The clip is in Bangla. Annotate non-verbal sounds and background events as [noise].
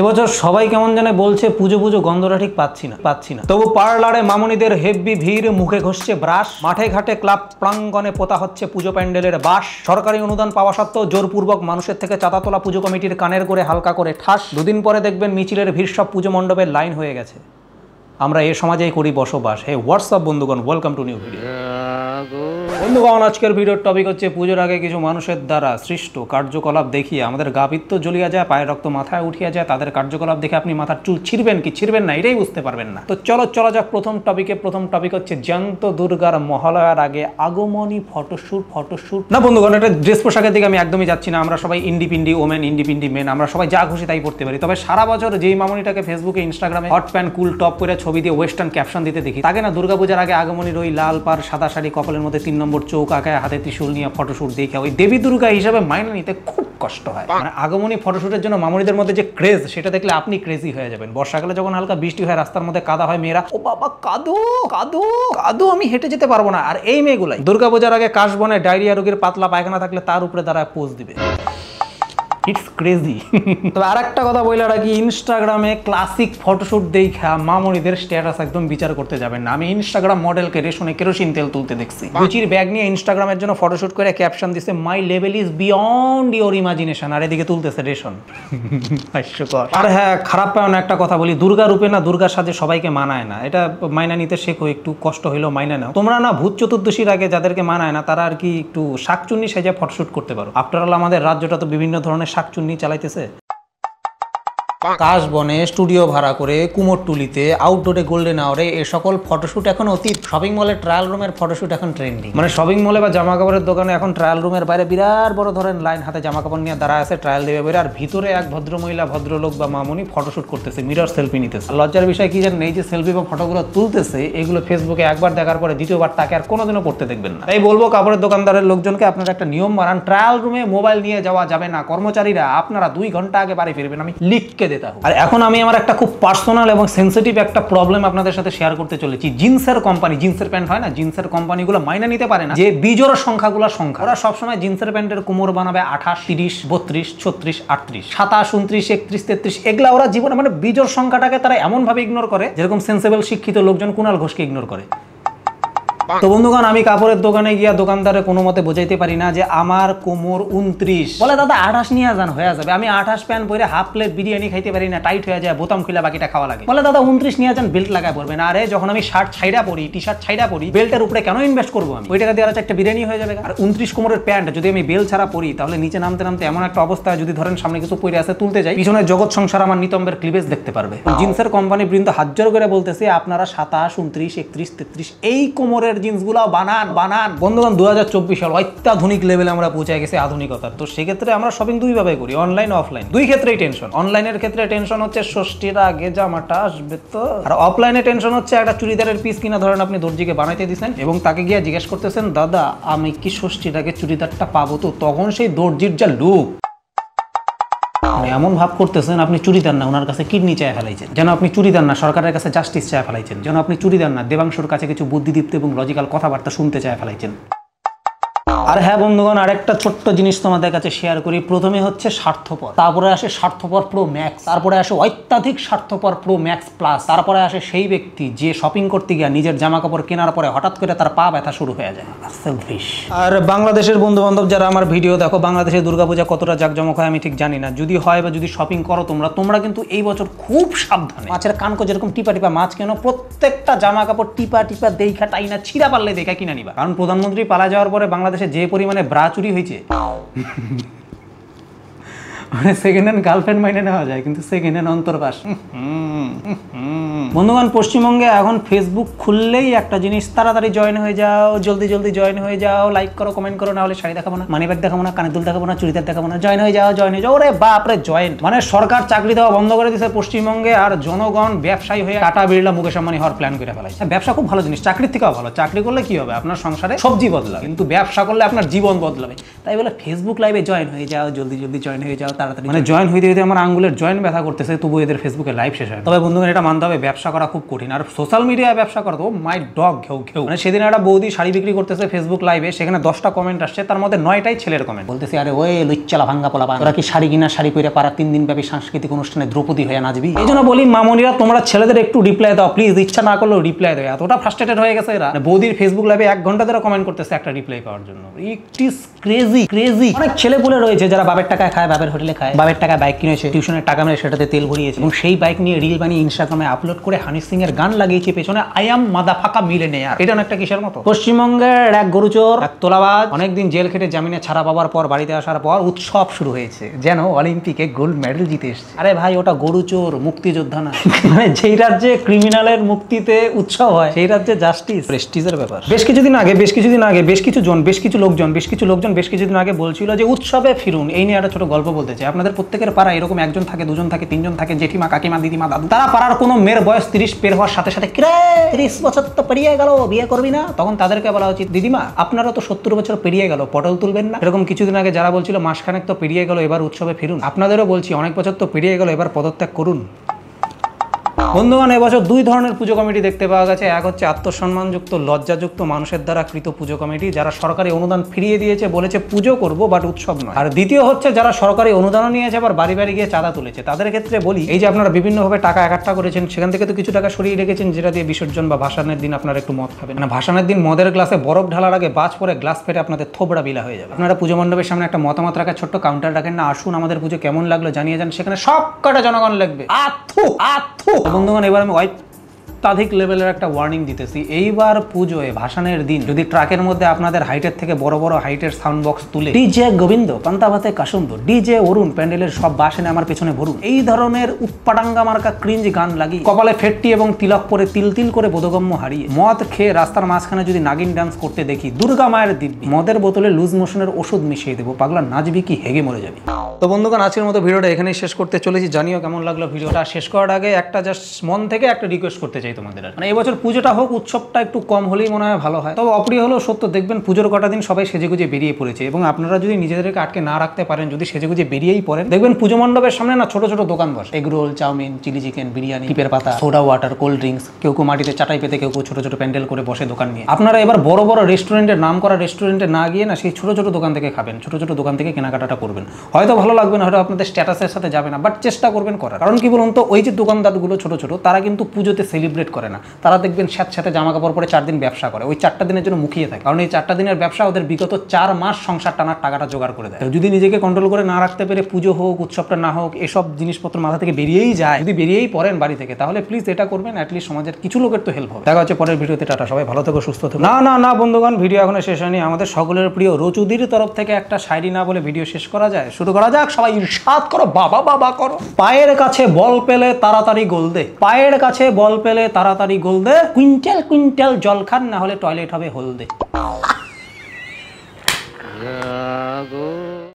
এবছর সবাই কেমন জানে বলছে পুজো পুজো গন্ধটা ঠিক পাচ্ছি না পাচ্ছি না তবু পার্লারে মামুনিদের হেব্বি ভিড় মুখে ঘষছে ব্রাশ মাঠে ঘাটে ক্লাব প্রাঙ্গনে পোতা হচ্ছে পুজো প্যান্ডেলের বাস সরকারি অনুদান পাওয়া সত্ত্বেও জোরপূর্বক মানুষের থেকে চাতা তোলা পুজো কমিটির কানের করে হালকা করে ঠাস দুদিন পরে দেখবেন মিছিলের ভিড় সব পুজো মণ্ডপের লাইন হয়ে গেছে আমরা এ সমাজেই করি বসবাস হে হোয়াটসঅ্যাপ বন্ধুগণ ওয়েলকাম টু নিউ ভিডিও বন্ধুগণ আজকের ভিডিওর টপিক হচ্ছে পুজোর আগে কিছু মানুষের দ্বারা সৃষ্ট কার্যকলাপ দেখিয়ে আমাদের গা পিত্ত জ্বলিয়া যায় পায়ের রক্ত মাথায় উঠিয়া যায় তাদের কার্যকলাপ দেখে আপনি মাথার চুল ছিঁড়বেন কি ছিঁড়বেন না এটাই বুঝতে পারবেন না তো চলো চলো যাক প্রথম টপিকে প্রথম টপিক হচ্ছে জ্যান্ত দুর্গার মহালয়ার আগে আগমনী ফটোশ্যুট ফটোশ্যুট না বন্ধুগণ এটা ড্রেস পোশাকের দিকে আমি একদমই যাচ্ছি না আমরা সবাই ইন্ডিপিন্ডি ওমেন ইন্ডিপিন্ডি মেন আমরা সবাই যা খুশি তাই পড়তে পারি তবে সারা বছর যেই মামনিটাকে ফেসবুকে ইনস্টাগ্রামে হট প্যান্ট কুল টপ করে ছবি দিয়ে ওয়েস্টার্ন ক্যাপশন দিতে দেখি তাকে না দুর্গাপূজার আগে আগমনির ওই লাল পার সাদা শাড়ি কপালের মধ্যে তিন নম্বর চৌক আঁকায় হাতে ত্রিশুল নিয়ে ফটোশ্যুট দেখে ওই দেবী দুর্গা হিসাবে মাইনে নিতে খুব কষ্ট হয় মানে আগমনী ফটোশ্যুটের জন্য মামনিদের মধ্যে যে ক্রেজ সেটা দেখলে আপনি ক্রেজি হয়ে যাবেন বর্ষাকালে যখন হালকা বৃষ্টি হয় রাস্তার মধ্যে কাদা হয় মেয়েরা ও বাবা কাদু কাদু কাদু আমি হেঁটে যেতে পারবো না আর এই মেয়েগুলাই দুর্গাপূজার আগে কাশবনে ডায়রিয়া রোগীর পাতলা পায়খানা থাকলে তার উপরে তারা পোজ দিবে ইটস ক্রেজি [laughs] তবে আর একটা কথা বলে রাখি ইনস্টাগ্রামে ক্লাসিক ফটোশ্যুট দেখা মামনিদের স্ট্যাটাস একদম বিচার করতে যাবেন না আমি ইনস্টাগ্রাম মডেলকে রেশনে কেরোসিন তেল তুলতে দেখছি রুচির ব্যাগ নিয়ে ইনস্টাগ্রামের জন্য ফটোশ্যুট করে ক্যাপশন দিছে my level is beyond your imagination আর এদিকে তুলতেছে রেশন হাস্যকর আর হ্যাঁ খারাপ পায় না একটা কথা বলি দুর্গা রূপে না দুর্গার সাথে সবাইকে মানায় না এটা মাইনা নিতে শেখো একটু কষ্ট হইলো মাইনা নাও তোমরা না ভূত চতুর্দশীর আগে যাদেরকে মানায় না তারা আর কি একটু শাকচুন্নি সেজে ফটোশ্যুট করতে পারো আফটার অল আমাদের রাজ্যটা তো বিভিন্ন ধরনের শাকচুন্নি চালাইতেছে বনে স্টুডিও ভাড়া করে কুমোরটুলিতে আউটডোরে গোল্ডেন আওয়ারে এ সকল ফটোশ্যুট এখন অতীত শপিং মলের ট্রায়াল রুমের ফটোশ্যুট এখন ট্রেন্ডিং মানে শপিং মলে বা জামা কাপড়ের দোকানে এখন ট্রায়াল রুমের বাইরে বিরাট বড় ধরেন লাইন হাতে জামা কাপড় নিয়ে দাঁড়া আছে ট্রায়াল দেবে বের আর ভিতরে এক ভদ্রমহিলা ভদ্রলোক বা মামুনি ফটোশ্যুট করতেছে মিরর সেলফি নিতেছে লজ্জার বিষয় কি জানেন এই যে সেলফি বা ফটোগুলো তুলতেছে এগুলো ফেসবুকে একবার দেখার পরে দ্বিতীয়বার তাকে আর কোনোদিনও করতে দেখবেন না তাই বলবো কাপড়ের দোকানদারের লোকজনকে আপনারা একটা নিয়ম মারান ট্রায়াল রুমে মোবাইল নিয়ে যাওয়া যাবে না কর্মচারীরা আপনারা দুই ঘন্টা আগে বাড়ি ফিরবেন আমি লিখকে দিতে हूँ আর এখন আমি আমার একটা খুব পার্সোনাল এবং সেন্সিটিভ একটা প্রবলেম আপনাদের সাথে শেয়ার করতে চলেছি জিন্সের কোম্পানি জিন্সের প্যান্ট হয় না জিন্সের কোম্পানিগুলো মাইনে নিতে পারে না যে বিজোর সংখ্যাগুলো সংখ্যা ওরা সবসময় জিন্সের প্যান্টের কোমর বানাবে আঠাশ তিরিশ বত্রিশ ছত্রিশ আটত্রিশ সাতাশ উনত্রিশ একত্রিশ তেত্রিশ এগুলা ওরা জীবনে মানে বিজোর সংখ্যাটাকে তারা এমনভাবে ইগনোর করে যেরকম সেন্সেবল শিক্ষিত লোকজন কুণাল ঘোষকে ইগনোর করে তো বন্ধুগণ আমি কাপড়ের দোকানে গিয়া দোকানদারে কোনো মতে বোঝাইতে পারি না যে আমার কোমর উনত্রিশ বলে দাদা আঠাশ নিয়ে যান হয়ে যাবে আমি আঠাশ প্যান্ট পরে হাফ প্লেট বিরিয়ানি খাইতে পারি না টাইট হয়ে যায় বোতাম খুলে বাকিটা খাওয়া লাগে বলে দাদা উনত্রিশ নিয়ে যান বেল্ট লাগায় পড়বেন আরে যখন আমি শার্ট ছাইড়া পরি টি শার্ট ছাইড়া পরি বেল্টের উপরে কেন ইনভেস্ট করবো আমি ওই টাকা দিয়ে একটা বিরিয়ানি হয়ে যাবে আর উনত্রিশ কোমরের প্যান্ট যদি আমি বেল ছাড়া পরি তাহলে নিচে নামতে নামতে এমন একটা অবস্থা যদি ধরেন সামনে কিছু পরে আছে তুলতে যাই পিছনে জগৎ সংসার আমার নিতম্বের ক্লিভেজ দেখতে পারবে জিন্সের কোম্পানি বৃন্দ হাজার করে বলতেছে আপনারা সাতাশ উনত্রিশ একত্রিশ তেত্রিশ এই কোমরের আগের জিন্সগুলাও বানান বানান বন্ধুগণ দু হাজার চব্বিশ সাল অত্যাধুনিক লেভেলে আমরা পৌঁছে গেছি আধুনিকতার তো সেক্ষেত্রে আমরা শপিং দুইভাবে করি অনলাইন অফলাইন দুই ক্ষেত্রেই টেনশন অনলাইনের ক্ষেত্রে টেনশন হচ্ছে ষষ্ঠীর আগে জামাটা আসবে তো আর অফলাইনে টেনশন হচ্ছে একটা চুড়িদারের পিস কিনা ধরেন আপনি দর্জিকে বানাইতে দিচ্ছেন এবং তাকে গিয়ে জিজ্ঞেস করতেছেন দাদা আমি কি ষষ্ঠীর আগে চুড়িদারটা পাবো তো তখন সেই দর্জির যা লুক মানে এমন ভাব করতেছেন আপনি চুরি দেন না ওনার কাছে কিডনি চায় ফেলাইছেন যেন আপনি চুরি দেন না সরকারের কাছে জাস্টিস চায় ফেলাইছেন যেন আপনি চুরি দেন না দেবাংশুর কাছে কিছু বুদ্ধিদীপ্ত এবং লজিক্যাল কথাবার্তা শুনতে চায় ফেলাইছেন আর হ্যাঁ বন্ধুগণ আরেকটা ছোট্ট জিনিস তোমাদের কাছে শেয়ার করি প্রথমে হচ্ছে স্বার্থপর তারপরে আসে স্বার্থপর প্রো ম্যাক্স তারপরে আসে অত্যাধিক স্বার্থপর প্রো ম্যাক্স প্লাস তারপরে আসে সেই ব্যক্তি যে শপিং করতে গিয়ে নিজের জামা কাপড় কেনার পরে হঠাৎ করে তার পা ব্যথা শুরু হয়ে যায় আর বাংলাদেশের বন্ধু বান্ধব যারা আমার ভিডিও দেখো বাংলাদেশে দুর্গাপূজা কতটা জাঁকজমক হয় আমি ঠিক জানি না যদি হয় বা যদি শপিং করো তোমরা তোমরা কিন্তু এই বছর খুব সাবধানে মাছের কানকো যেরকম টিপা টিপা মাছ কেন প্রত্যেকটা জামা কাপড় টিপা টিপা দেখা টাইনা ছিঁড়া পারলে দেখা কিনা নিবা কারণ প্রধানমন্ত্রী পালা যাওয়ার পরে বাংলাদেশে যে পরিমাণে ব্রা চুরি হয়েছে [laughs] মানে সেকেন্ড হ্যান্ড গার্লফ্রেন্ড মাইনে নেওয়া যায় কিন্তু সেকেন্ড হ্যান্ড অন্তর্বাস বন্ধুগণ পশ্চিমবঙ্গে এখন ফেসবুক খুললেই একটা জিনিস তাড়াতাড়ি জয়েন হয়ে যাও জলদি জলদি জয়েন হয়ে যাও লাইক করো কমেন্ট করো না হলে শাড়ি দেখাবো না মানি ব্যাগ দেখাবো না কানের দুল দেখাবো না চুড়িদার দেখাবো না জয়েন হয়ে যাও জয়েন হয়ে যাও ওরে বাপরে জয়েন্ট মানে সরকার চাকরি দেওয়া বন্ধ করে দিয়েছে পশ্চিমবঙ্গে আর জনগণ ব্যবসায়ী হয়ে টাটা বিড়লা মুকেশ আম্বানি হওয়ার প্ল্যান করে ফেলাইছে হ্যাঁ, ব্যবসা খুব ভালো জিনিস চাকরির থেকেও ভালো চাকরি করলে কি হবে আপনার সংসারে সবজি বদলাবে কিন্তু ব্যবসা করলে আপনার জীবন বদলাবে তাই বলে ফেসবুক লাইভে জয়েন হয়ে যাও জলদি জলদি জয়েন হয়ে যাও তাড়াতাড়ি মানে জয়েন হইতে হইতে আমার আঙ্গুলের জয়েন ব্যথা করতেছে তবু এদের ফেসবুকে লাইভ শেষ হয় তবে বন্ধুগণ এটা মানতে হবে ব্যবসা করা খুব কঠিন আর সোশ্যাল মিডিয়ায় ব্যবসা করা তো মাই oh ডগ ঘেউ ঘেউ মানে সেদিন একটা বৌদি শাড়ি বিক্রি করতেছে ফেসবুক লাইভে সেখানে দশটা কমেন্ট আসছে তার মধ্যে নয়টাই ছেলের কমেন্ট বলতেছে আরে ওই লুচ্চালা ভাঙ্গা পোলা তোরা কি শাড়ি কিনা শাড়ি পরে পারা তিন দিন ব্যাপী সাংস্কৃতিক অনুষ্ঠানে দ্রৌপদী হয়ে নাচবি এই জন্য বলি মামনিরা তোমরা ছেলেদের একটু রিপ্লাই দাও প্লিজ ইচ্ছা না করলেও রিপ্লাই দেয় এতটা ফ্রাস্ট্রেটেড হয়ে গেছে এরা মানে বৌদির ফেসবুক লাইভে এক ঘন্টা ধরে কমেন্ট করতেছে একটা রিপ্লাই পাওয়ার জন্য ইট ইস ক্রেজি ক্রেজি অনেক ছেলে পুলে রয়েছে যারা বাবার টাকায় খায় বাপের হোটেলে খায় বাবার টাকা বাইক কিনেছে টিউশনের টাকা মেরে সেটাতে তেল ভরিয়েছে এবং সেই বাইক নিয়ে রিল বানিয়ে ইনস্টাগ্রামে আপলোড করে হানি সিং এর গান লাগিয়েছে পেছনে আই এম মাদা ফাঁকা মিলে নেয়ার এটা অনেকটা কিসের মতো পশ্চিমবঙ্গের এক গরুচোর এক তোলাবাদ অনেকদিন জেল খেটে জামিনে ছাড়া পাওয়ার পর বাড়িতে আসার পর উৎসব শুরু হয়েছে যেন অলিম্পিকে গোল্ড মেডেল জিতে এসছে আরে ভাই ওটা গরুচোর মুক্তিযোদ্ধা না [laughs] মানে যেই রাজ্যে ক্রিমিনালের মুক্তিতে উৎসব হয় সেই রাজ্যে জাস্টিস প্রেস্টিজের ব্যাপার বেশ কিছুদিন আগে বেশ কিছুদিন আগে বেশ কিছু জন বেশ কিছু লোকজন বেশ কিছু লোকজন বেশ কিছুদিন আগে বলছিল যে উৎসবে ফিরুন এই নিয়ে একটা ছোট গল্প বলতে চাই আপনাদের প্রত্যেকের পাড়া এরকম একজন থাকে দুজন থাকে তিনজন থাকে জেঠিমা কাকিমা দিদিমা দাদু তারা পাড়ার কোনো মেয়ের বয়স তিরিশ পের হওয়ার সাথে সাথে কিরে তিরিশ বছর তো পেরিয়ে গেল বিয়ে করবি না তখন তাদেরকে বলা উচিত দিদিমা আপনারা তো সত্তর বছর পেরিয়ে গেল পটল তুলবেন না এরকম কিছুদিন আগে যারা বলছিল মাসখানেক তো পেরিয়ে গেল এবার উৎসবে ফিরুন আপনাদেরও বলছি অনেক বছর তো পেরিয়ে গেল এবার পদত্যাগ করুন বন্ধুগণ এবছর দুই ধরনের পুজো কমিটি দেখতে পাওয়া গেছে এক হচ্ছে আত্মসম্মানযুক্ত লজ্জাযুক্ত মানুষের দ্বারা কৃত পুজো কমিটি যারা সরকারি অনুদান ফিরিয়ে দিয়েছে বলেছে পুজো করব বাট উৎসব নয় আর দ্বিতীয় হচ্ছে যারা সরকারি অনুদানও নিয়েছে আবার বাড়ি বাড়ি গিয়ে চাঁদা তুলেছে তাদের ক্ষেত্রে বলি এই যে আপনারা বিভিন্নভাবে টাকা একাটা করেছেন সেখান থেকে তো কিছু টাকা সরিয়ে রেখেছেন যেটা দিয়ে বিসর্জন বা ভাসানের দিন আপনারা একটু মদ খাবেন মানে ভাসানের দিন মদের গ্লাসে বরফ ঢালার আগে বাজ পরে গ্লাস ফেটে আপনাদের থোবড়া বিলা হয়ে যাবে আপনারা পুজো মণ্ডপের সামনে একটা মতামত রাখার ছোট্ট কাউন্টার রাখেন না আসুন আমাদের পুজো কেমন লাগলো জানিয়ে যান সেখানে সব কটা জনগণ লাগবে আথু আথু এবং বন্ধুগণ এবার আমি অত্যাধিক লেভেলের একটা ওয়ার্নিং দিতেছি এইবার পুজোয় ভাসানের দিন যদি ট্রাকের মধ্যে আপনাদের হাইটের থেকে বড় বড় হাইটের সাউন্ড বক্স তুলে ডিজে গোবিন্দ পান্তাভাতে কাসুন্দ ডিজে অরুণ প্যান্ডেলের সব বাস আমার পেছনে ভরুন এই ধরনের উৎপাটাঙ্গা মার্কা ক্রিঞ্জ গান লাগি কপালে ফেটটি এবং তিলক পরে তিল তিল করে বোধগম্য হারিয়ে মদ খেয়ে রাস্তার মাঝখানে যদি নাগিন ডান্স করতে দেখি দুর্গা মায়ের দিব্যি মদের বোতলে লুজ মোশনের ওষুধ মিশিয়ে দেবো পাগলা নাচবি কি হেগে মরে যাবে তো বন্ধুগণ আজকের মতো ভিডিওটা এখানেই শেষ করতে চলেছি জানিও কেমন লাগলো ভিডিওটা শেষ করার আগে একটা জাস্ট মন থেকে একটা রিকোয়েস্ট করতে চাই তোমাদের মানে এবছর পুজোটা হোক উৎসবটা একটু কম হলেই মনে হয় ভালো হয় তবে অপ্রিয় হলেও সত্য দেখবেন পুজোর কটা দিন সবাই সেজেগুজে বেরিয়ে পড়েছে এবং আপনারা যদি নিজেদেরকে আটকে না রাখতে পারেন যদি সেজেগুজে বেরিয়েই পড়েন দেখবেন পুজো মণ্ডপের সামনে না ছোট ছোট দোকান বসে roll chowmein chilli chicken biryani টিপের পাতা সোডা ওয়াটার কোল্ড ড্রিঙ্কস কেউ কেউ মাটিতে চাটাই পেতে কেউ কেউ ছোট ছোট প্যান্ডেল করে বসে দোকান নিয়ে আপনারা এবার বড় বড় রেস্টুরেন্টের নাম করা রেস্টুরেন্টে না গিয়ে না সেই ছোট ছোট দোকান থেকে খাবেন ছোট ছোট দোকান থেকে কেনাকাটাটা করবেন হয়তো ভালো লাগবে না হয়তো আপনাদের স্ট্যাটাসের সাথে যাবে না বাট চেষ্টা করবেন করার কারণ কি বলুন তো ওই যে দোকানদারগুলো ছোট ছোট তারা কিন্তু পুজোতে সেলিব্রেট করে না তারা দেখবেন সাথে সাথে জামা কাপড় পরে চার দিন ব্যবসা করে ওই চারটা দিনের জন্য মুখিয়ে থাকে কারণ এই চারটা দিনের ব্যবসা ওদের বিগত চার মাস সংসার টানার টাকাটা জোগাড় করে দেয় যদি নিজেকে কন্ট্রোল করে না রাখতে পেরে পুজো হোক উৎসবটা না হোক এসব জিনিসপত্র মাথা থেকে বেরিয়েই যায় যদি বেরিয়েই পড়েন বাড়ি থেকে তাহলে প্লিজ এটা করবেন অ্যাটলিস্ট সমাজের কিছু লোকের তো হেল্প হবে দেখা হচ্ছে পরের ভিডিওতে টাটা সবাই ভালো থেকো সুস্থ থেকো না না না বন্ধুগণ ভিডিও এখনো শেষ হয়নি আমাদের সকলের প্রিয় রচুদির তরফ থেকে একটা শাড়ি না বলে ভিডিও শেষ করা যায় শুরু করা যাক সবাই ইরশাদ করো বাবা বাবা করো পায়ের কাছে বল পেলে তাড়াতাড়ি গোল দে পায়ের কাছে বল পেলে তাড়াতাড়ি গোল দে কুইন্টাল কুইন্টাল জল খান না হলে টয়লেট হবে হলদে